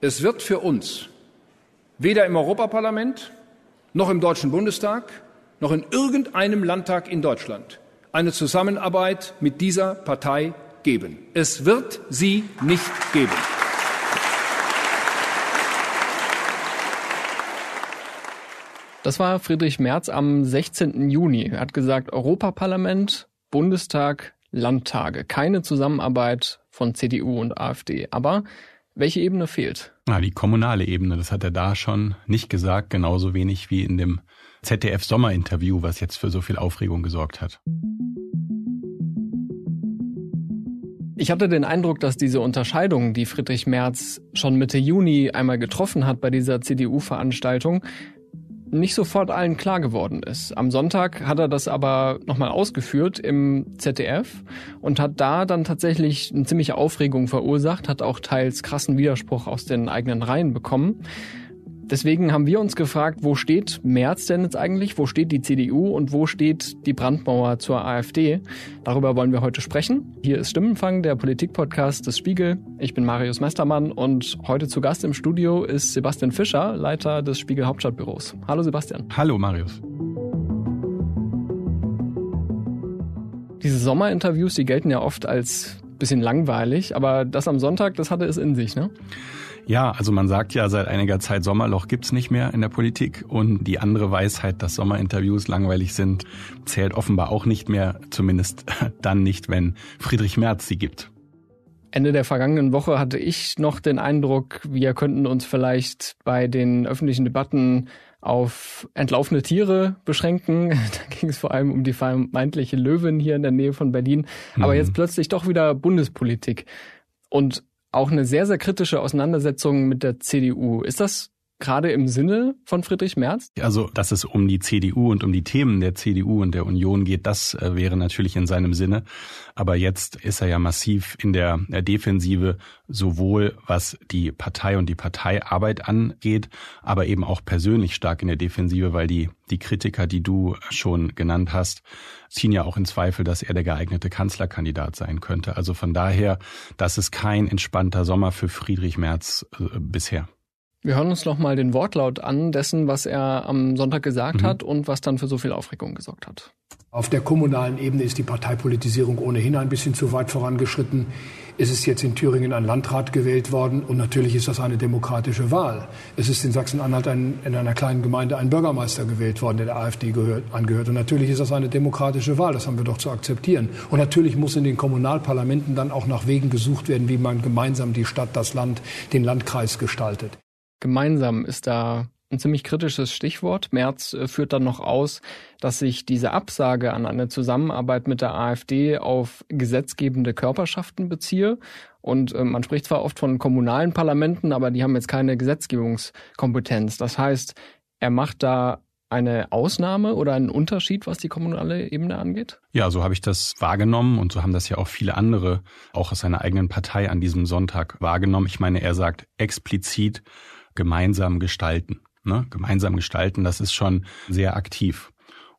es wird für uns weder im Europaparlament noch im Deutschen Bundestag noch in irgendeinem Landtag in Deutschland eine Zusammenarbeit mit dieser Partei geben. Es wird sie nicht geben. Das war Friedrich Merz am 16. Juni. Er hat gesagt, Europaparlament, Bundestag, Landtage. Keine Zusammenarbeit von CDU und AfD. Aber welche Ebene fehlt? Na, ah, die kommunale Ebene, das hat er da schon nicht gesagt, genauso wenig wie in dem ZDF-Sommerinterview, was jetzt für so viel Aufregung gesorgt hat. Ich hatte den Eindruck, dass diese Unterscheidung, die Friedrich Merz schon Mitte Juni einmal getroffen hat bei dieser CDU-Veranstaltung, nicht sofort allen klar geworden ist. Am Sonntag hat er das aber nochmal ausgeführt im ZDF und hat da dann tatsächlich eine ziemliche Aufregung verursacht, hat auch teils krassen Widerspruch aus den eigenen Reihen bekommen. Deswegen haben wir uns gefragt, wo steht Merz denn jetzt eigentlich, wo steht die CDU und wo steht die Brandmauer zur AfD? Darüber wollen wir heute sprechen. Hier ist Stimmenfang, der Politikpodcast des Spiegel. Ich bin Marius Mestermann und heute zu Gast im Studio ist Sebastian Fischer, Leiter des Spiegel Hauptstadtbüros. Hallo Sebastian. Hallo Marius. Diese Sommerinterviews, die gelten ja oft als bisschen langweilig, aber das am Sonntag, das hatte es in sich, ne? Ja, also man sagt ja, seit einiger Zeit Sommerloch gibt's nicht mehr in der Politik und die andere Weisheit, dass Sommerinterviews langweilig sind, zählt offenbar auch nicht mehr, zumindest dann nicht, wenn Friedrich Merz sie gibt. Ende der vergangenen Woche hatte ich noch den Eindruck, wir könnten uns vielleicht bei den öffentlichen Debatten auf entlaufene Tiere beschränken. Da ging es vor allem um die vermeintliche Löwin hier in der Nähe von Berlin. Aber mhm. jetzt plötzlich doch wieder Bundespolitik. Und auch eine sehr, sehr kritische Auseinandersetzung mit der CDU. Ist das gerade im Sinne von Friedrich Merz? Also, dass es um die CDU und um die Themen der CDU und der Union geht, das äh, wäre natürlich in seinem Sinne. Aber jetzt ist er ja massiv in der äh, Defensive, sowohl was die Partei und die Parteiarbeit angeht, aber eben auch persönlich stark in der Defensive, weil die, die Kritiker, die du schon genannt hast, ziehen ja auch in Zweifel, dass er der geeignete Kanzlerkandidat sein könnte. Also von daher, das ist kein entspannter Sommer für Friedrich Merz äh, bisher. Wir hören uns noch mal den Wortlaut an dessen, was er am Sonntag gesagt mhm. hat und was dann für so viel Aufregung gesorgt hat. Auf der kommunalen Ebene ist die Parteipolitisierung ohnehin ein bisschen zu weit vorangeschritten. Es ist jetzt in Thüringen ein Landrat gewählt worden und natürlich ist das eine demokratische Wahl. Es ist in Sachsen-Anhalt ein, in einer kleinen Gemeinde ein Bürgermeister gewählt worden, der der AfD gehört, angehört. Und natürlich ist das eine demokratische Wahl, das haben wir doch zu akzeptieren. Und natürlich muss in den Kommunalparlamenten dann auch nach Wegen gesucht werden, wie man gemeinsam die Stadt, das Land, den Landkreis gestaltet. Gemeinsam ist da ein ziemlich kritisches Stichwort. Merz äh, führt dann noch aus, dass sich diese Absage an eine Zusammenarbeit mit der AfD auf gesetzgebende Körperschaften beziehe. Und äh, man spricht zwar oft von kommunalen Parlamenten, aber die haben jetzt keine Gesetzgebungskompetenz. Das heißt, er macht da eine Ausnahme oder einen Unterschied, was die kommunale Ebene angeht? Ja, so habe ich das wahrgenommen und so haben das ja auch viele andere, auch aus seiner eigenen Partei an diesem Sonntag wahrgenommen. Ich meine, er sagt explizit, gemeinsam gestalten. Ne? Gemeinsam gestalten, das ist schon sehr aktiv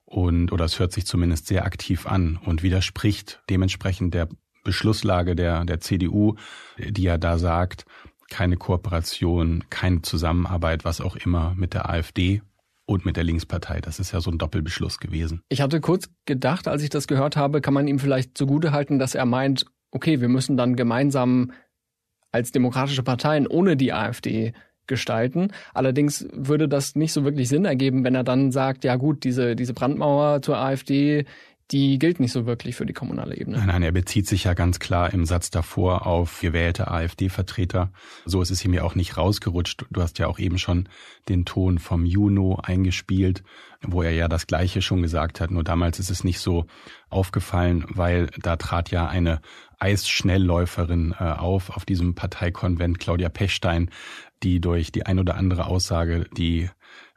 und oder es hört sich zumindest sehr aktiv an und widerspricht dementsprechend der Beschlusslage der, der CDU, die ja da sagt, keine Kooperation, keine Zusammenarbeit, was auch immer mit der AfD und mit der Linkspartei. Das ist ja so ein Doppelbeschluss gewesen. Ich hatte kurz gedacht, als ich das gehört habe, kann man ihm vielleicht zugutehalten, dass er meint, okay, wir müssen dann gemeinsam als demokratische Parteien ohne die AfD gestalten. Allerdings würde das nicht so wirklich Sinn ergeben, wenn er dann sagt, ja gut, diese, diese Brandmauer zur AfD, die gilt nicht so wirklich für die kommunale Ebene. Nein, nein, er bezieht sich ja ganz klar im Satz davor auf gewählte AfD-Vertreter. So ist es ihm ja auch nicht rausgerutscht. Du hast ja auch eben schon den Ton vom Juno eingespielt, wo er ja das Gleiche schon gesagt hat. Nur damals ist es nicht so aufgefallen, weil da trat ja eine Eisschnellläuferin äh, auf, auf diesem Parteikonvent Claudia Pechstein, die durch die ein oder andere Aussage die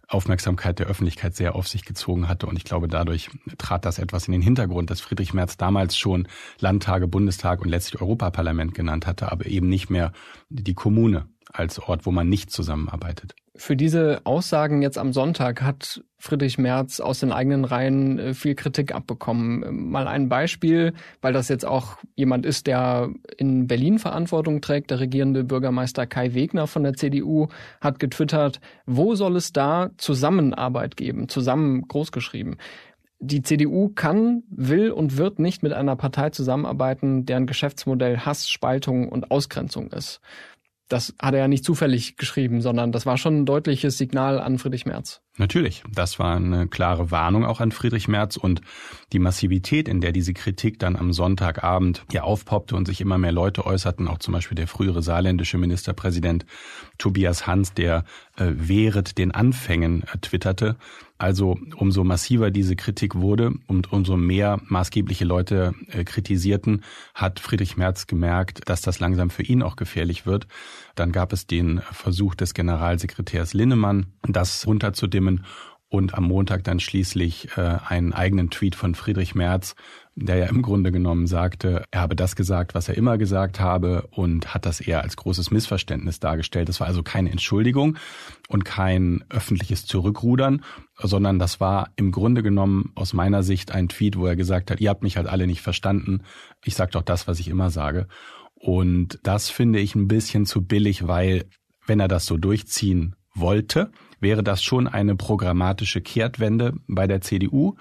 Aufmerksamkeit der Öffentlichkeit sehr auf sich gezogen hatte. Und ich glaube, dadurch trat das etwas in den Hintergrund, dass Friedrich Merz damals schon Landtage, Bundestag und letztlich Europaparlament genannt hatte, aber eben nicht mehr die Kommune als Ort, wo man nicht zusammenarbeitet. Für diese Aussagen jetzt am Sonntag hat Friedrich Merz aus den eigenen Reihen äh, viel Kritik abbekommen. Ähm, mal ein Beispiel, weil das jetzt auch jemand ist, der in Berlin Verantwortung trägt. Der regierende Bürgermeister Kai Wegner von der CDU hat getwittert, wo soll es da Zusammenarbeit geben? Zusammen großgeschrieben. Die CDU kann, will und wird nicht mit einer Partei zusammenarbeiten, deren Geschäftsmodell Hass, Spaltung und Ausgrenzung ist das hat er ja nicht zufällig geschrieben, sondern das war schon ein deutliches Signal an Friedrich Merz. Natürlich, das war eine klare Warnung auch an Friedrich Merz und die Massivität, in der diese Kritik dann am Sonntagabend ja aufpoppte und sich immer mehr Leute äußerten, auch zum Beispiel der frühere saarländische Ministerpräsident Tobias Hans, der äh, wehret den Anfängen äh, twitterte, also umso massiver diese Kritik wurde und umso mehr maßgebliche Leute äh, kritisierten, hat Friedrich Merz gemerkt, dass das langsam für ihn auch gefährlich wird. Dann gab es den Versuch des Generalsekretärs Linnemann, das runterzudimmen und am Montag dann schließlich äh, einen eigenen Tweet von Friedrich Merz, der ja im Grunde genommen sagte, er habe das gesagt, was er immer gesagt habe und hat das eher als großes Missverständnis dargestellt. Das war also keine Entschuldigung und kein öffentliches Zurückrudern, sondern das war im Grunde genommen aus meiner Sicht ein Tweet, wo er gesagt hat, ihr habt mich halt alle nicht verstanden, ich sage doch das, was ich immer sage. Und das finde ich ein bisschen zu billig, weil wenn er das so durchziehen wollte, wäre das schon eine programmatische Kehrtwende bei der CDU.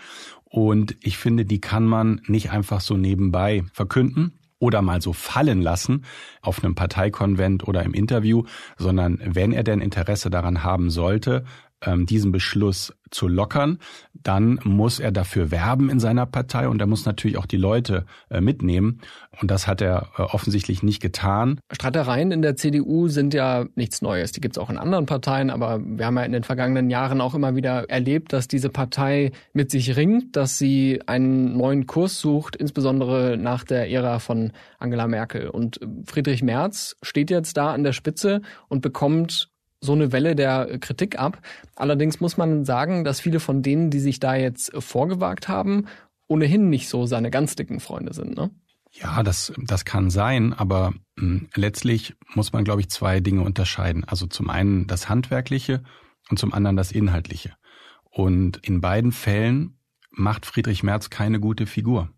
Und ich finde, die kann man nicht einfach so nebenbei verkünden oder mal so fallen lassen auf einem Parteikonvent oder im Interview, sondern wenn er denn Interesse daran haben sollte, ähm, diesen Beschluss zu lockern, dann muss er dafür werben in seiner Partei und er muss natürlich auch die Leute äh, mitnehmen. Und das hat er äh, offensichtlich nicht getan. Streitereien in der CDU sind ja nichts Neues. Die gibt es auch in anderen Parteien, aber wir haben ja in den vergangenen Jahren auch immer wieder erlebt, dass diese Partei mit sich ringt, dass sie einen neuen Kurs sucht, insbesondere nach der Ära von Angela Merkel. Und Friedrich Merz steht jetzt da an der Spitze und bekommt so eine Welle der Kritik ab. Allerdings muss man sagen, dass viele von denen, die sich da jetzt vorgewagt haben, ohnehin nicht so seine ganz dicken Freunde sind, ne? Ja, das, das kann sein, aber hm, letztlich muss man, glaube ich, zwei Dinge unterscheiden. Also zum einen das Handwerkliche und zum anderen das Inhaltliche. Und in beiden Fällen macht Friedrich Merz keine gute Figur.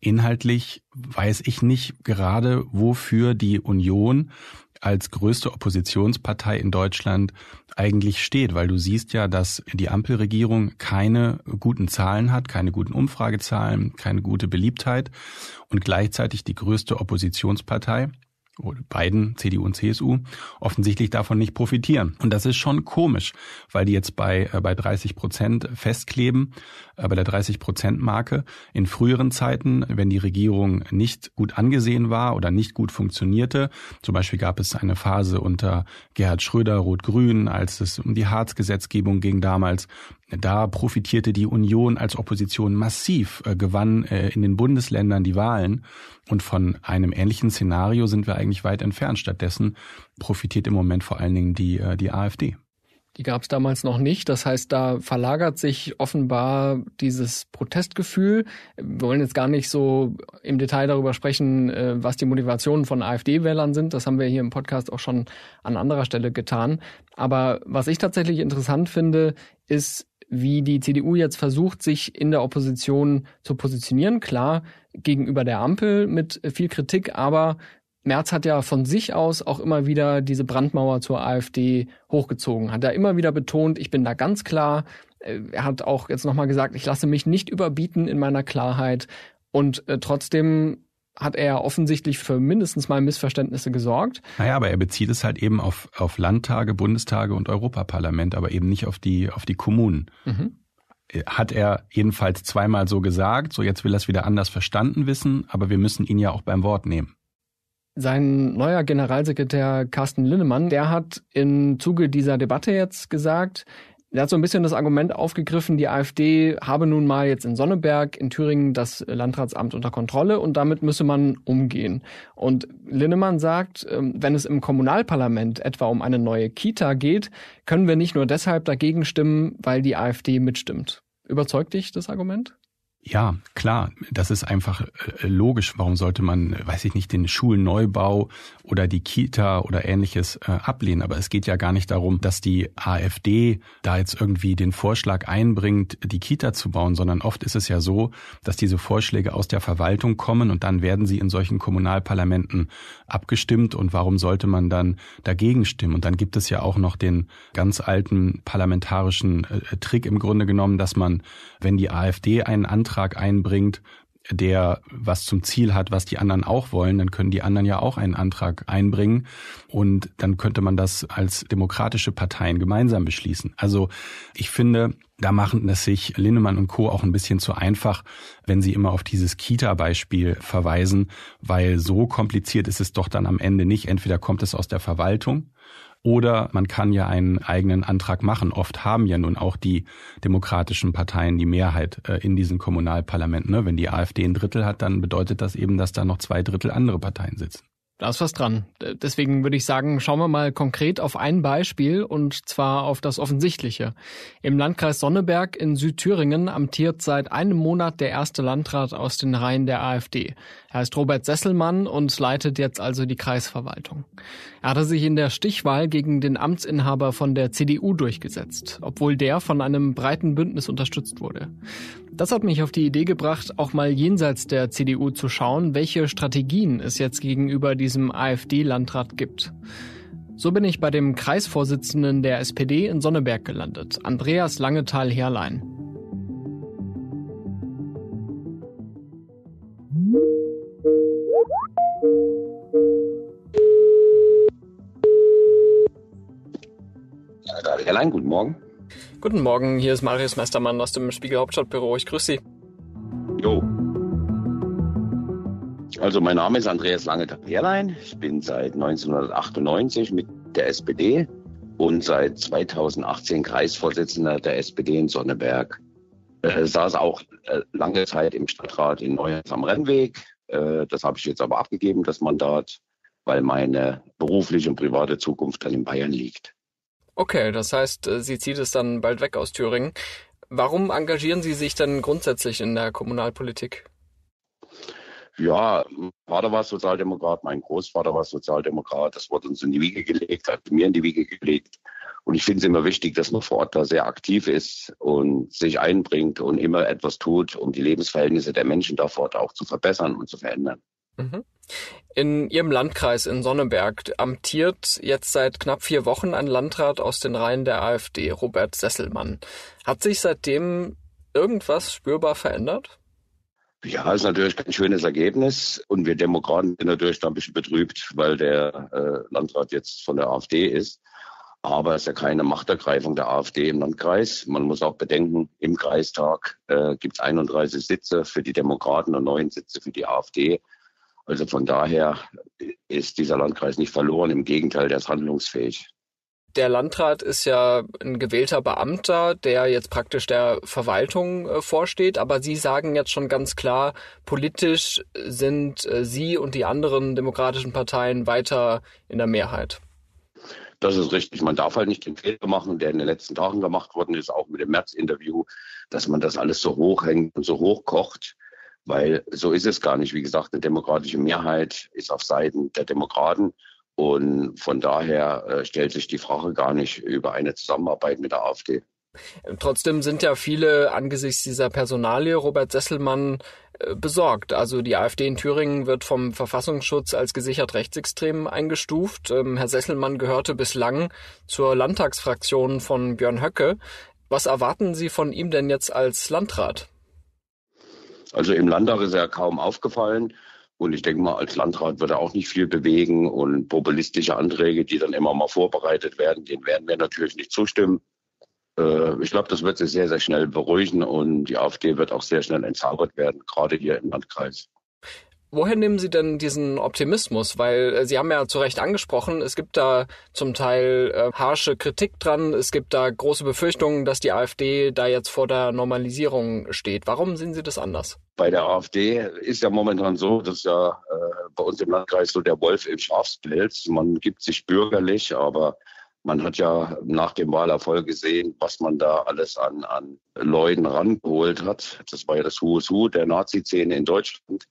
Inhaltlich weiß ich nicht gerade, wofür die Union als größte Oppositionspartei in Deutschland eigentlich steht, weil du siehst ja, dass die Ampelregierung keine guten Zahlen hat, keine guten Umfragezahlen, keine gute Beliebtheit und gleichzeitig die größte Oppositionspartei beiden, CDU und CSU, offensichtlich davon nicht profitieren. Und das ist schon komisch, weil die jetzt bei, äh, bei 30 Prozent festkleben bei der 30-Prozent-Marke. In früheren Zeiten, wenn die Regierung nicht gut angesehen war oder nicht gut funktionierte, zum Beispiel gab es eine Phase unter Gerhard Schröder, Rot-Grün, als es um die Harz-Gesetzgebung ging damals, da profitierte die Union als Opposition massiv, äh, gewann äh, in den Bundesländern die Wahlen. Und von einem ähnlichen Szenario sind wir eigentlich weit entfernt. Stattdessen profitiert im Moment vor allen Dingen die, äh, die AfD. Die gab es damals noch nicht. Das heißt, da verlagert sich offenbar dieses Protestgefühl. Wir wollen jetzt gar nicht so im Detail darüber sprechen, äh, was die Motivationen von AfD-Wählern sind. Das haben wir hier im Podcast auch schon an anderer Stelle getan. Aber was ich tatsächlich interessant finde, ist, wie die CDU jetzt versucht, sich in der Opposition zu positionieren. Klar, gegenüber der Ampel mit viel Kritik, aber Merz hat ja von sich aus auch immer wieder diese Brandmauer zur AfD hochgezogen, hat er immer wieder betont, ich bin da ganz klar. Äh, er hat auch jetzt nochmal gesagt, ich lasse mich nicht überbieten in meiner Klarheit. Und äh, trotzdem hat er offensichtlich für mindestens mal Missverständnisse gesorgt. Naja, aber er bezieht es halt eben auf, auf Landtage, Bundestage und Europaparlament, aber eben nicht auf die, auf die Kommunen. Mhm. Äh, hat er jedenfalls zweimal so gesagt, so jetzt will er es wieder anders verstanden wissen, aber wir müssen ihn ja auch beim Wort nehmen. Sein neuer Generalsekretär Carsten Linnemann, der hat im Zuge dieser Debatte jetzt gesagt, er hat so ein bisschen das Argument aufgegriffen, die AfD habe nun mal jetzt in Sonneberg in Thüringen das Landratsamt unter Kontrolle und damit müsse man umgehen. Und Linnemann sagt, ähm, wenn es im Kommunalparlament etwa um eine neue Kita geht, können wir nicht nur deshalb dagegen stimmen, weil die AfD mitstimmt. Überzeugt dich das Argument? Ja, klar, das ist einfach äh, logisch. Warum sollte man, weiß ich nicht, den Schulneubau oder die Kita oder ähnliches äh, ablehnen? Aber es geht ja gar nicht darum, dass die AfD da jetzt irgendwie den Vorschlag einbringt, die Kita zu bauen, sondern oft ist es ja so, dass diese Vorschläge aus der Verwaltung kommen und dann werden sie in solchen Kommunalparlamenten abgestimmt. Und warum sollte man dann dagegen stimmen? Und dann gibt es ja auch noch den ganz alten parlamentarischen äh, Trick im Grunde genommen, dass man, wenn die AfD einen Antrag Antrag einbringt, der was zum Ziel hat, was die anderen auch wollen, dann können die anderen ja auch einen Antrag einbringen und dann könnte man das als demokratische Parteien gemeinsam beschließen. Also ich finde, da machen es sich Linnemann und Co. auch ein bisschen zu einfach, wenn sie immer auf dieses Kita-Beispiel verweisen, weil so kompliziert ist es doch dann am Ende nicht. Entweder kommt es aus der Verwaltung oder man kann ja einen eigenen Antrag machen. Oft haben ja nun auch die demokratischen Parteien die Mehrheit äh, in diesen Kommunalparlamenten. Ne? Wenn die AfD ein Drittel hat, dann bedeutet das eben, dass da noch zwei Drittel andere Parteien sitzen. Da ist was dran. Deswegen würde ich sagen, schauen wir mal konkret auf ein Beispiel und zwar auf das Offensichtliche. Im Landkreis Sonneberg in Südthüringen amtiert seit einem Monat der erste Landrat aus den Reihen der AfD. Er heißt Robert Sesselmann und leitet jetzt also die Kreisverwaltung. Er hatte sich in der Stichwahl gegen den Amtsinhaber von der CDU durchgesetzt, obwohl der von einem breiten Bündnis unterstützt wurde. Das hat mich auf die Idee gebracht, auch mal jenseits der CDU zu schauen, welche Strategien es jetzt gegenüber diesem AfD-Landrat gibt. So bin ich bei dem Kreisvorsitzenden der SPD in Sonneberg gelandet, Andreas Langetal-Herlein. Herr Herlein, guten Morgen. Guten Morgen, hier ist Marius Meistermann aus dem Spiegel Hauptstadtbüro. Ich grüße Sie. Jo. Also mein Name ist Andreas lange herlein Ich bin seit 1998 mit der SPD und seit 2018 Kreisvorsitzender der SPD in Sonneberg. Äh, saß auch äh, lange Zeit im Stadtrat in Neues am Rennweg. Äh, das habe ich jetzt aber abgegeben, das Mandat, weil meine berufliche und private Zukunft dann in Bayern liegt. Okay, das heißt, äh, sie zieht es dann bald weg aus Thüringen. Warum engagieren Sie sich denn grundsätzlich in der Kommunalpolitik? Ja, mein Vater war Sozialdemokrat, mein Großvater war Sozialdemokrat. Das wurde uns in die Wiege gelegt, hat mir in die Wiege gelegt. Und ich finde es immer wichtig, dass man vor Ort da sehr aktiv ist und sich einbringt und immer etwas tut, um die Lebensverhältnisse der Menschen da vor Ort auch zu verbessern und zu verändern. Mhm. In Ihrem Landkreis in Sonneberg amtiert jetzt seit knapp vier Wochen ein Landrat aus den Reihen der AfD, Robert Sesselmann. Hat sich seitdem irgendwas spürbar verändert? Ja, ist natürlich kein schönes Ergebnis. Und wir Demokraten sind natürlich da ein bisschen betrübt, weil der äh, Landrat jetzt von der AfD ist. Aber es ist ja keine Machtergreifung der AfD im Landkreis. Man muss auch bedenken, im Kreistag äh, gibt es 31 Sitze für die Demokraten und neun Sitze für die AfD. Also von daher ist dieser Landkreis nicht verloren. Im Gegenteil, der ist handlungsfähig. Der Landrat ist ja ein gewählter Beamter, der jetzt praktisch der Verwaltung äh, vorsteht. Aber Sie sagen jetzt schon ganz klar, politisch sind äh, Sie und die anderen demokratischen Parteien weiter in der Mehrheit. Das ist richtig. Man darf halt nicht den Fehler machen, der in den letzten Tagen gemacht worden ist, auch mit dem März-Interview, dass man das alles so hoch hängt und so hoch kocht weil so ist es gar nicht. Wie gesagt, eine demokratische Mehrheit ist auf Seiten der Demokraten. Und von daher äh, stellt sich die Frage gar nicht über eine Zusammenarbeit mit der AfD. Trotzdem sind ja viele angesichts dieser Personalie Robert Sesselmann äh, besorgt. Also die AfD in Thüringen wird vom Verfassungsschutz als gesichert rechtsextrem eingestuft. Ähm, Herr Sesselmann gehörte bislang zur Landtagsfraktion von Björn Höcke. Was erwarten Sie von ihm denn jetzt als Landrat? Also im Landtag ist er kaum aufgefallen. Und ich denke mal, als Landrat wird er auch nicht viel bewegen. Und populistische Anträge, die dann immer mal vorbereitet werden, denen werden wir natürlich nicht zustimmen. Äh, ich glaube, das wird sich sehr, sehr schnell beruhigen und die AfD wird auch sehr schnell entzaubert werden, gerade hier im Landkreis. Woher nehmen Sie denn diesen Optimismus? Weil äh, Sie haben ja zu Recht angesprochen, es gibt da zum Teil äh, harsche Kritik dran, es gibt da große Befürchtungen, dass die AfD da jetzt vor der Normalisierung steht. Warum sehen Sie das anders? Bei der AfD ist ja momentan so, dass ja äh, bei uns im Landkreis so der Wolf im Schafspelz. Man gibt sich bürgerlich, aber man hat ja nach dem Wahlerfolg gesehen, was man da alles an, an Leuten rangeholt hat. Das war ja das Who's Who der Nazi-Szene in Deutschland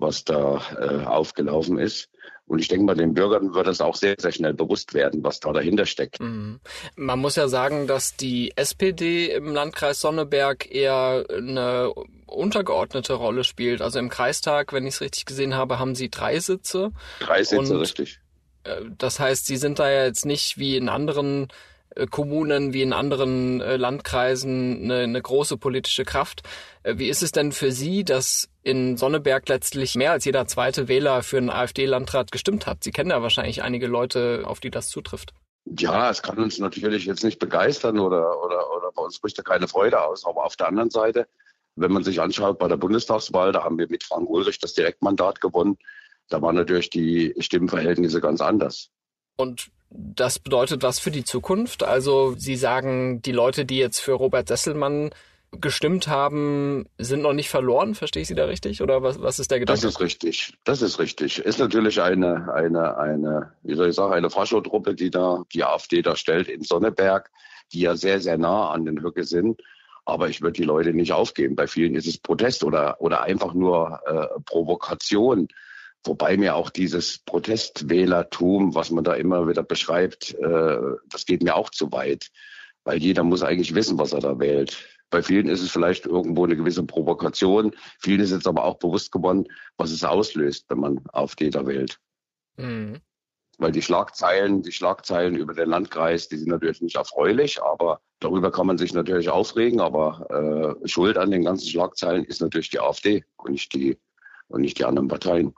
was da äh, aufgelaufen ist. Und ich denke mal, den Bürgern wird das auch sehr, sehr schnell bewusst werden, was da dahinter steckt. Mhm. Man muss ja sagen, dass die SPD im Landkreis Sonneberg eher eine untergeordnete Rolle spielt. Also im Kreistag, wenn ich es richtig gesehen habe, haben sie drei Sitze. Drei Sitze, Und, richtig. Äh, das heißt, sie sind da ja jetzt nicht wie in anderen äh, Kommunen wie in anderen äh, Landkreisen eine, eine große politische Kraft. Äh, wie ist es denn für Sie, dass in Sonneberg letztlich mehr als jeder zweite Wähler für einen AfD-Landrat gestimmt hat? Sie kennen ja wahrscheinlich einige Leute, auf die das zutrifft. Ja, es kann uns natürlich jetzt nicht begeistern oder, oder, oder bei uns bricht da keine Freude aus. Aber auf der anderen Seite, wenn man sich anschaut, bei der Bundestagswahl, da haben wir mit Frank Ulrich das Direktmandat gewonnen. Da waren natürlich die Stimmenverhältnisse ganz anders. Und das bedeutet was für die Zukunft. Also Sie sagen, die Leute, die jetzt für Robert Sesselmann gestimmt haben, sind noch nicht verloren. Verstehe ich Sie da richtig? Oder was, was ist der Gedanke? Das ist richtig. Das ist richtig. Ist natürlich eine, eine, eine, wie soll ich sagen, eine Faschotruppe, die da, die AfD da stellt in Sonneberg, die ja sehr, sehr nah an den Höcke sind. Aber ich würde die Leute nicht aufgeben. Bei vielen ist es Protest oder, oder einfach nur äh, Provokation. Wobei mir auch dieses Protestwählertum, was man da immer wieder beschreibt, äh, das geht mir auch zu weit, weil jeder muss eigentlich wissen, was er da wählt. Bei vielen ist es vielleicht irgendwo eine gewisse Provokation, vielen ist jetzt aber auch bewusst geworden, was es auslöst, wenn man AfD da wählt. Mhm. Weil die Schlagzeilen, die Schlagzeilen über den Landkreis, die sind natürlich nicht erfreulich, aber darüber kann man sich natürlich aufregen. Aber äh, Schuld an den ganzen Schlagzeilen ist natürlich die AfD und nicht die und nicht die anderen Parteien.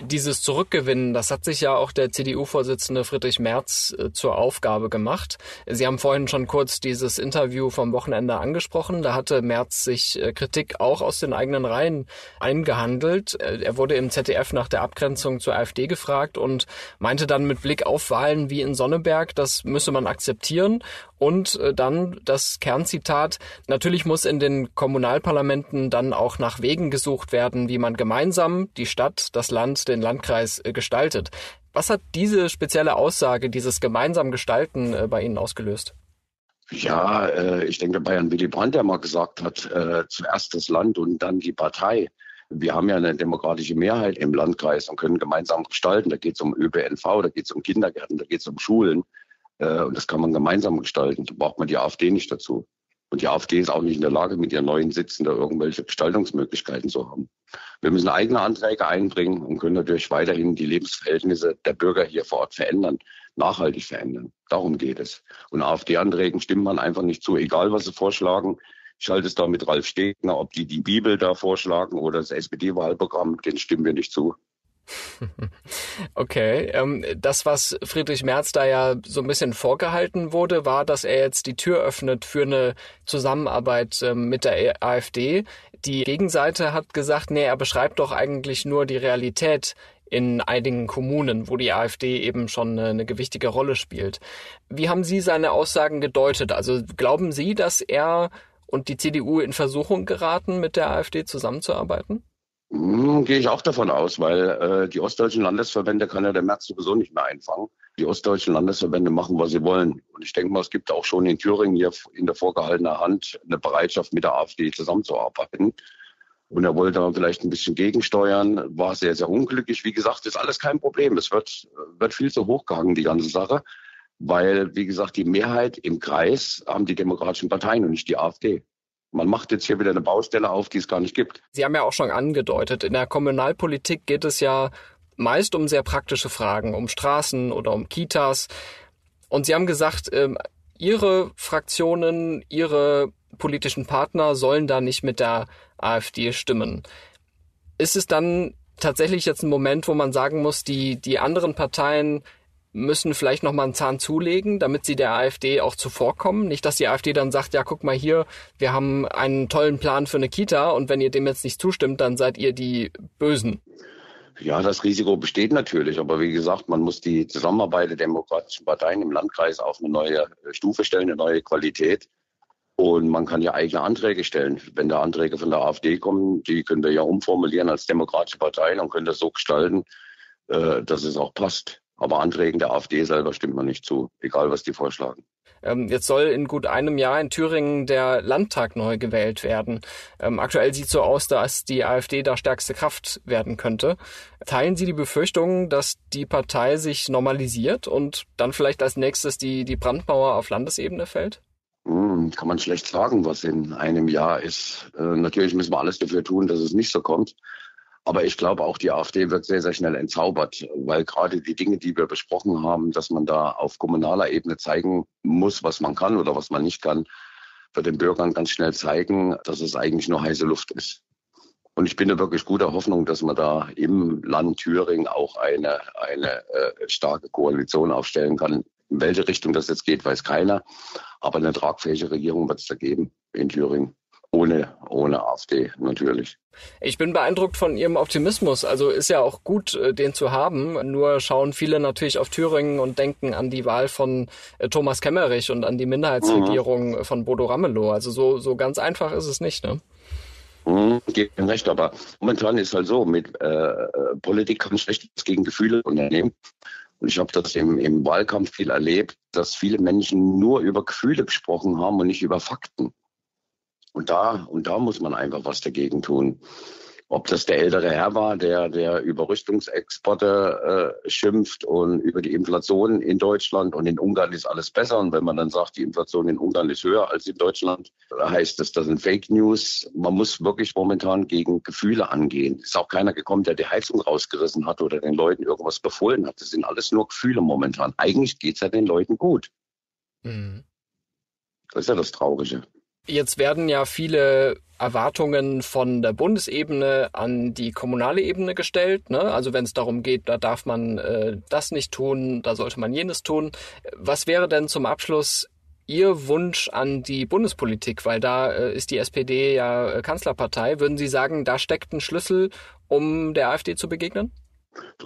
Dieses Zurückgewinnen, das hat sich ja auch der CDU-Vorsitzende Friedrich Merz äh, zur Aufgabe gemacht. Sie haben vorhin schon kurz dieses Interview vom Wochenende angesprochen. Da hatte Merz sich äh, Kritik auch aus den eigenen Reihen eingehandelt. Äh, er wurde im ZDF nach der Abgrenzung zur AfD gefragt und meinte dann mit Blick auf Wahlen wie in Sonneberg, das müsse man akzeptieren und äh, dann das Kernzitat, natürlich muss in den Kommunalparlamenten dann auch nach Wegen gesucht werden, wie man gemeinsam die Stadt, das Land, den Landkreis äh, gestaltet. Was hat diese spezielle Aussage, dieses gemeinsam Gestalten äh, bei Ihnen ausgelöst? Ja, äh, ich denke, Bayern Willy Brandt, der mal gesagt hat, äh, zuerst das Land und dann die Partei. Wir haben ja eine demokratische Mehrheit im Landkreis und können gemeinsam gestalten. Da geht es um ÖPNV, da geht es um Kindergärten, da geht es um Schulen. Äh, und das kann man gemeinsam gestalten. Da braucht man die AfD nicht dazu. Und die AfD ist auch nicht in der Lage, mit ihren neuen Sitzen da irgendwelche Gestaltungsmöglichkeiten zu haben. Wir müssen eigene Anträge einbringen und können natürlich weiterhin die Lebensverhältnisse der Bürger hier vor Ort verändern, nachhaltig verändern. Darum geht es. Und AfD-Anträgen stimmen man einfach nicht zu, egal was sie vorschlagen. Ich halte es da mit Ralf Stegner, ob die die Bibel da vorschlagen oder das SPD-Wahlprogramm, den stimmen wir nicht zu. Okay, ähm, das, was Friedrich Merz da ja so ein bisschen vorgehalten wurde, war, dass er jetzt die Tür öffnet für eine Zusammenarbeit ähm, mit der AfD. Die Gegenseite hat gesagt, nee, er beschreibt doch eigentlich nur die Realität in einigen Kommunen, wo die AfD eben schon eine, gewichtige Rolle spielt. Wie haben Sie seine Aussagen gedeutet? Also glauben Sie, dass er und die CDU in Versuchung geraten, mit der AfD zusammenzuarbeiten? Hm, gehe ich auch davon aus, weil äh, die ostdeutschen Landesverbände kann ja der März sowieso nicht mehr einfangen. Die ostdeutschen Landesverbände machen, was sie wollen. Und ich denke mal, es gibt auch schon in Thüringen hier in der vorgehaltener Hand eine Bereitschaft, mit der AfD zusammenzuarbeiten. Und er wollte dann vielleicht ein bisschen gegensteuern, war sehr, sehr unglücklich. Wie gesagt, ist alles kein Problem. Es wird, wird viel zu hochgehangen, die ganze Sache, weil, wie gesagt, die Mehrheit im Kreis haben die demokratischen Parteien und nicht die AfD. Man macht jetzt hier wieder eine Baustelle auf, die es gar nicht gibt. Sie haben ja auch schon angedeutet, in der Kommunalpolitik geht es ja meist um sehr praktische Fragen, um Straßen oder um Kitas. Und Sie haben gesagt, ähm, Ihre Fraktionen, Ihre politischen Partner sollen da nicht mit der AfD stimmen. Ist es dann tatsächlich jetzt ein Moment, wo man sagen muss, die, die anderen Parteien müssen vielleicht nochmal einen Zahn zulegen, damit sie der AfD auch zuvorkommen. Nicht, dass die AfD dann sagt, ja, guck mal hier, wir haben einen tollen Plan für eine Kita und wenn ihr dem jetzt nicht zustimmt, dann seid ihr die Bösen. Ja, das Risiko besteht natürlich, aber wie gesagt, man muss die Zusammenarbeit der demokratischen Parteien im Landkreis auf eine neue äh, Stufe stellen, eine neue Qualität. Und man kann ja eigene Anträge stellen. Wenn da Anträge von der AfD kommen, die können wir ja umformulieren als demokratische Partei und können das so gestalten, äh, dass es auch passt. Aber Anträgen der AfD selber stimmt man nicht zu, egal was die vorschlagen. Ähm, jetzt soll in gut einem Jahr in Thüringen der Landtag neu gewählt werden. Ähm, aktuell sieht so aus, dass die AfD da stärkste Kraft werden könnte. Teilen Sie die Befürchtung, dass die Partei sich normalisiert und dann vielleicht als nächstes die, die Brandmauer auf Landesebene fällt? Hm, kann man schlecht sagen, was in einem Jahr ist. Äh, natürlich müssen wir alles dafür tun, dass es nicht so kommt. Aber ich glaube, auch die AfD wird sehr, sehr schnell entzaubert, weil gerade die Dinge, die wir besprochen haben, dass man da auf kommunaler Ebene zeigen muss, was man kann oder was man nicht kann, wird den Bürgern ganz schnell zeigen, dass es eigentlich nur heiße Luft ist. Und ich bin da wirklich guter Hoffnung, dass man da im Land Thüringen auch eine, eine äh, starke Koalition aufstellen kann. In welche Richtung das jetzt geht, weiß keiner. Aber eine tragfähige Regierung wird es da geben in Thüringen. Ohne, ohne AfD, natürlich. Ich bin beeindruckt von Ihrem Optimismus. Also ist ja auch gut, äh, den zu haben. Nur schauen viele natürlich auf Thüringen und denken an die Wahl von äh, Thomas Kemmerich und an die Minderheitsregierung mhm. von Bodo Ramelow. Also so, so ganz einfach ist es nicht, ne? Mhm, Geht Ihnen recht, aber momentan ist halt so, mit äh, äh Politik kann schlecht gegen Gefühle unternehmen. Und ich habe das im, im Wahlkampf viel erlebt, dass viele Menschen nur über Gefühle gesprochen haben und nicht über Fakten. Und da, und da muss man einfach was dagegen tun. Ob das der ältere Herr war, der, der über Rüstungsexporte äh, schimpft und über die Inflation in Deutschland und in Ungarn ist alles besser. Und wenn man dann sagt, die Inflation in Ungarn ist höher als in Deutschland, heißt das, das sind Fake News. Man muss wirklich momentan gegen Gefühle angehen. Ist auch keiner gekommen, der die Heizung rausgerissen hat oder den Leuten irgendwas befohlen hat. Das sind alles nur Gefühle momentan. Eigentlich geht es ja den Leuten gut. Mhm. Das ist ja das Traurige. Jetzt werden ja viele Erwartungen von der Bundesebene an die kommunale Ebene gestellt. Ne? Also wenn es darum geht, da darf man äh, das nicht tun, da sollte man jenes tun. Was wäre denn zum Abschluss Ihr Wunsch an die Bundespolitik? Weil da äh, ist die SPD ja äh, Kanzlerpartei. Würden Sie sagen, da steckt ein Schlüssel, um der AfD zu begegnen?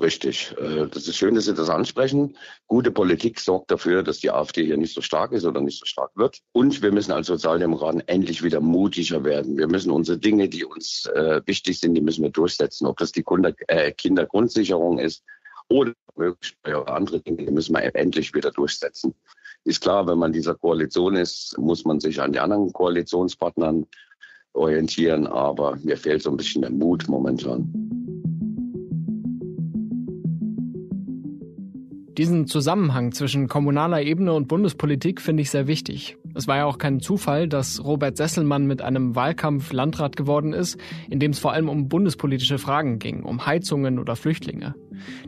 Richtig. Äh, das ist schön, dass Sie das ansprechen. Gute Politik sorgt dafür, dass die AfD hier nicht so stark ist oder nicht so stark wird. Und wir müssen als Sozialdemokraten endlich wieder mutiger werden. Wir müssen unsere Dinge, die uns äh, wichtig sind, die müssen wir durchsetzen. Ob das die äh, Kindergrundsicherung ist oder andere Dinge, die müssen wir endlich wieder durchsetzen. Ist klar, wenn man dieser Koalition ist, muss man sich an die anderen Koalitionspartnern orientieren. Aber mir fehlt so ein bisschen der Mut momentan. Diesen Zusammenhang zwischen kommunaler Ebene und Bundespolitik finde ich sehr wichtig. Es war ja auch kein Zufall, dass Robert Sesselmann mit einem Wahlkampf Landrat geworden ist, in dem es vor allem um bundespolitische Fragen ging, um Heizungen oder Flüchtlinge.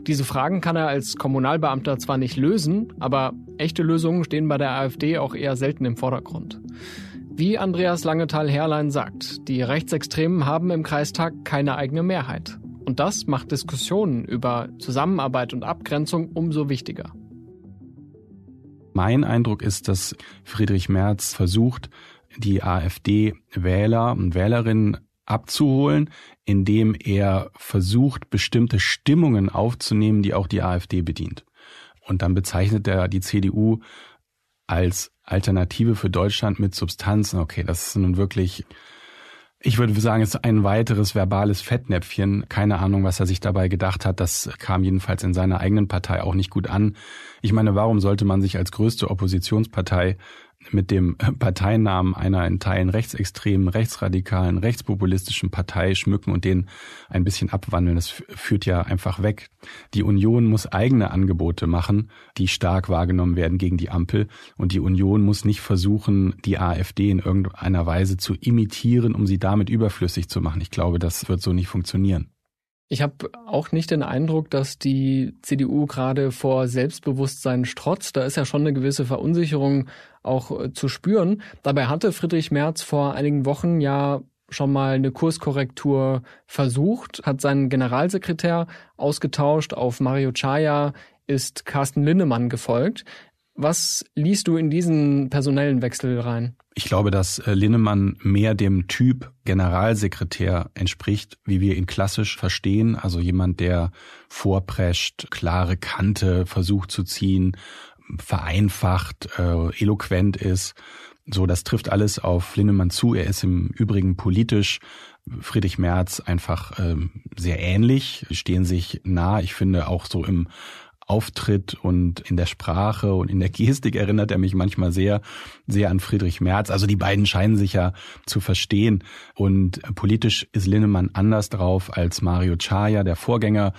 Diese Fragen kann er als Kommunalbeamter zwar nicht lösen, aber echte Lösungen stehen bei der AfD auch eher selten im Vordergrund. Wie Andreas langethal herlein sagt, die Rechtsextremen haben im Kreistag keine eigene Mehrheit. Und das macht Diskussionen über Zusammenarbeit und Abgrenzung umso wichtiger. Mein Eindruck ist, dass Friedrich Merz versucht, die AfD-Wähler und Wählerinnen abzuholen, indem er versucht, bestimmte Stimmungen aufzunehmen, die auch die AfD bedient. Und dann bezeichnet er die CDU als Alternative für Deutschland mit Substanzen. Okay, das ist nun wirklich ich würde sagen, es ist ein weiteres verbales Fettnäpfchen. Keine Ahnung, was er sich dabei gedacht hat. Das kam jedenfalls in seiner eigenen Partei auch nicht gut an. Ich meine, warum sollte man sich als größte Oppositionspartei mit dem Parteinamen einer in Teilen rechtsextremen, rechtsradikalen, rechtspopulistischen Partei schmücken und den ein bisschen abwandeln. Das führt ja einfach weg. Die Union muss eigene Angebote machen, die stark wahrgenommen werden gegen die Ampel. Und die Union muss nicht versuchen, die AfD in irgendeiner Weise zu imitieren, um sie damit überflüssig zu machen. Ich glaube, das wird so nicht funktionieren. Ich habe auch nicht den Eindruck, dass die CDU gerade vor Selbstbewusstsein strotzt. Da ist ja schon eine gewisse Verunsicherung auch äh, zu spüren. Dabei hatte Friedrich Merz vor einigen Wochen ja schon mal eine Kurskorrektur versucht, hat seinen Generalsekretär ausgetauscht auf Mario Chaya, ist Carsten Linnemann gefolgt. Was liest du in diesen personellen Wechsel rein? Ich glaube, dass äh, Linnemann mehr dem Typ Generalsekretär entspricht, wie wir ihn klassisch verstehen. Also jemand, der vorprescht, klare Kante versucht zu ziehen, vereinfacht, äh, eloquent ist. So, das trifft alles auf Linnemann zu. Er ist im Übrigen politisch Friedrich Merz einfach ähm, sehr ähnlich, stehen sich nah. Ich finde auch so im Auftritt und in der Sprache und in der Gestik erinnert er mich manchmal sehr, sehr an Friedrich Merz. Also die beiden scheinen sich ja zu verstehen. Und politisch ist Linnemann anders drauf als Mario Chaya, der Vorgänger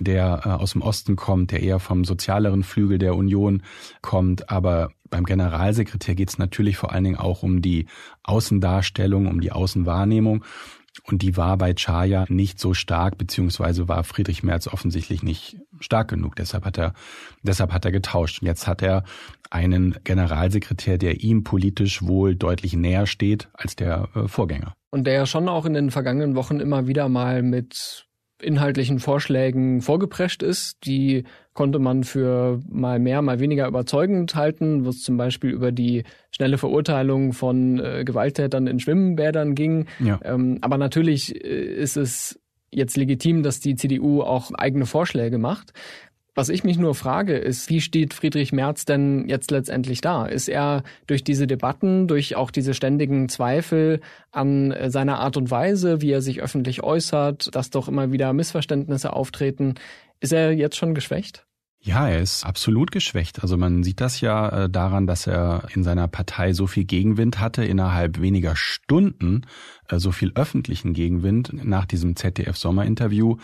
der äh, aus dem Osten kommt, der eher vom sozialeren Flügel der Union kommt. Aber beim Generalsekretär geht es natürlich vor allen Dingen auch um die Außendarstellung, um die Außenwahrnehmung. Und die war bei Chaya nicht so stark, beziehungsweise war Friedrich Merz offensichtlich nicht stark genug. Deshalb hat er, deshalb hat er getauscht. Und Jetzt hat er einen Generalsekretär, der ihm politisch wohl deutlich näher steht als der äh, Vorgänger. Und der ja schon auch in den vergangenen Wochen immer wieder mal mit inhaltlichen Vorschlägen vorgeprescht ist. Die konnte man für mal mehr, mal weniger überzeugend halten, was zum Beispiel über die schnelle Verurteilung von äh, Gewalttätern in Schwimmbädern ging. Ja. Ähm, aber natürlich äh, ist es jetzt legitim, dass die CDU auch eigene Vorschläge macht. Was ich mich nur frage, ist, wie steht Friedrich Merz denn jetzt letztendlich da? Ist er durch diese Debatten, durch auch diese ständigen Zweifel an äh, seiner Art und Weise, wie er sich öffentlich äußert, dass doch immer wieder Missverständnisse auftreten, ist er jetzt schon geschwächt? Ja, er ist absolut geschwächt. Also man sieht das ja äh, daran, dass er in seiner Partei so viel Gegenwind hatte innerhalb weniger Stunden, äh, so viel öffentlichen Gegenwind nach diesem ZDF-Sommerinterview.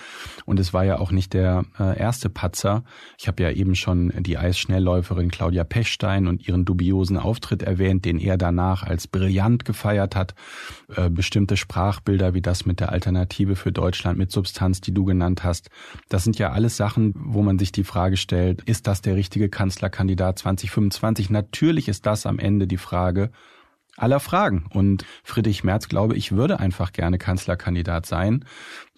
Und es war ja auch nicht der äh, erste Patzer. Ich habe ja eben schon die Eisschnellläuferin Claudia Pechstein und ihren dubiosen Auftritt erwähnt, den er danach als brillant gefeiert hat. Äh, bestimmte Sprachbilder wie das mit der Alternative für Deutschland mit Substanz, die du genannt hast, das sind ja alles Sachen, wo man sich die Frage stellt, ist das der richtige Kanzlerkandidat 2025? Natürlich ist das am Ende die Frage, aller Fragen. Und Friedrich Merz, glaube ich, würde einfach gerne Kanzlerkandidat sein.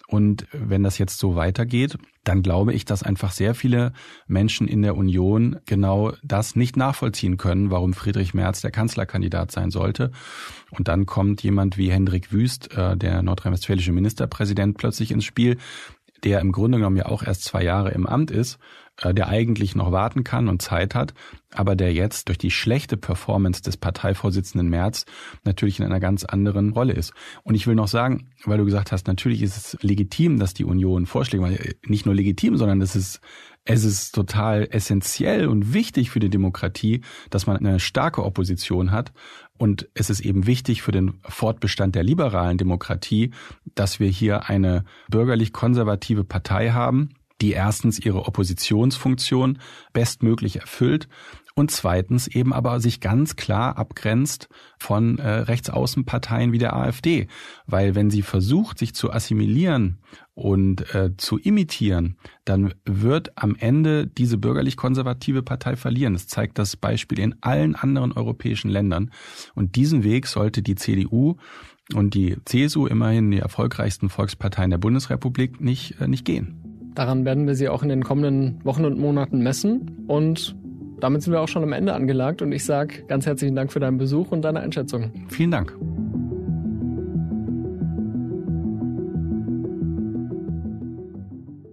Und wenn das jetzt so weitergeht, dann glaube ich, dass einfach sehr viele Menschen in der Union genau das nicht nachvollziehen können, warum Friedrich Merz der Kanzlerkandidat sein sollte. Und dann kommt jemand wie Hendrik Wüst, äh, der nordrhein-westfälische Ministerpräsident, plötzlich ins Spiel, der im Grunde genommen ja auch erst zwei Jahre im Amt ist, äh, der eigentlich noch warten kann und Zeit hat, aber der jetzt durch die schlechte Performance des Parteivorsitzenden Merz natürlich in einer ganz anderen Rolle ist. Und ich will noch sagen, weil du gesagt hast, natürlich ist es legitim, dass die Union vorschlägt, weil äh, Nicht nur legitim, sondern es ist, es ist total essentiell und wichtig für die Demokratie, dass man eine starke Opposition hat. Und es ist eben wichtig für den Fortbestand der liberalen Demokratie, dass wir hier eine bürgerlich-konservative Partei haben, die erstens ihre Oppositionsfunktion bestmöglich erfüllt und zweitens eben aber sich ganz klar abgrenzt von äh, Rechtsaußenparteien wie der AfD. Weil wenn sie versucht, sich zu assimilieren und äh, zu imitieren, dann wird am Ende diese bürgerlich-konservative Partei verlieren. Das zeigt das Beispiel in allen anderen europäischen Ländern. Und diesen Weg sollte die CDU und die CSU, immerhin die erfolgreichsten Volksparteien der Bundesrepublik, nicht, äh, nicht gehen. Daran werden wir sie auch in den kommenden Wochen und Monaten messen. Und damit sind wir auch schon am Ende angelangt. Und ich sage ganz herzlichen Dank für deinen Besuch und deine Einschätzung. Vielen Dank.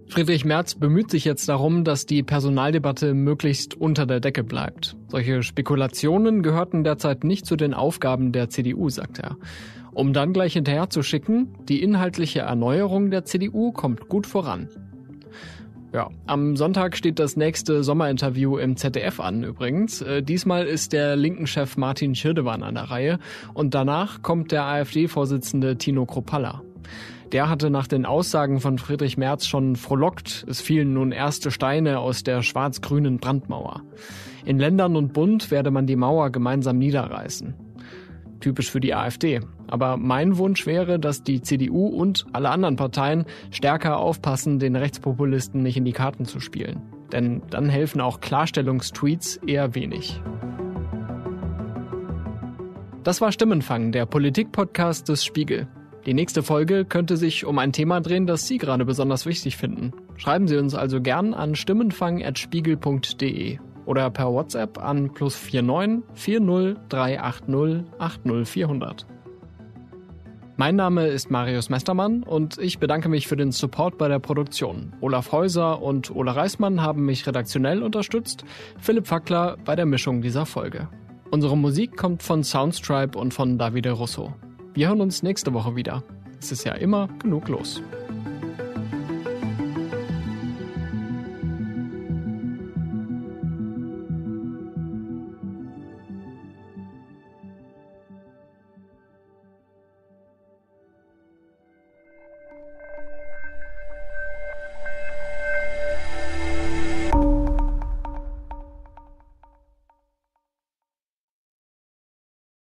Friedrich Merz bemüht sich jetzt darum, dass die Personaldebatte möglichst unter der Decke bleibt. Solche Spekulationen gehörten derzeit nicht zu den Aufgaben der CDU, sagt er. Um dann gleich hinterher zu schicken, die inhaltliche Erneuerung der CDU kommt gut voran. Ja. Am Sonntag steht das nächste Sommerinterview im ZDF an übrigens. Äh, diesmal ist der linken Chef Martin Schirdewan an der Reihe und danach kommt der AfD-Vorsitzende Tino Kropalla. Der hatte nach den Aussagen von Friedrich Merz schon frohlockt, es fielen nun erste Steine aus der schwarz-grünen Brandmauer. In Ländern und Bund werde man die Mauer gemeinsam niederreißen typisch für die AfD. Aber mein Wunsch wäre, dass die CDU und alle anderen Parteien stärker aufpassen, den Rechtspopulisten nicht in die Karten zu spielen. Denn dann helfen auch Klarstellungstweets eher wenig. Das war Stimmenfang, der Politikpodcast des Spiegel. Die nächste Folge könnte sich um ein Thema drehen, das Sie gerade besonders wichtig finden. Schreiben Sie uns also gern an stimmenfang.spiegel.de oder per WhatsApp an plus 49 40 380 80 400. Mein Name ist Marius Mestermann und ich bedanke mich für den Support bei der Produktion. Olaf Häuser und Ola Reismann haben mich redaktionell unterstützt, Philipp Fackler bei der Mischung dieser Folge. Unsere Musik kommt von Soundstripe und von Davide Russo. Wir hören uns nächste Woche wieder. Es ist ja immer genug los.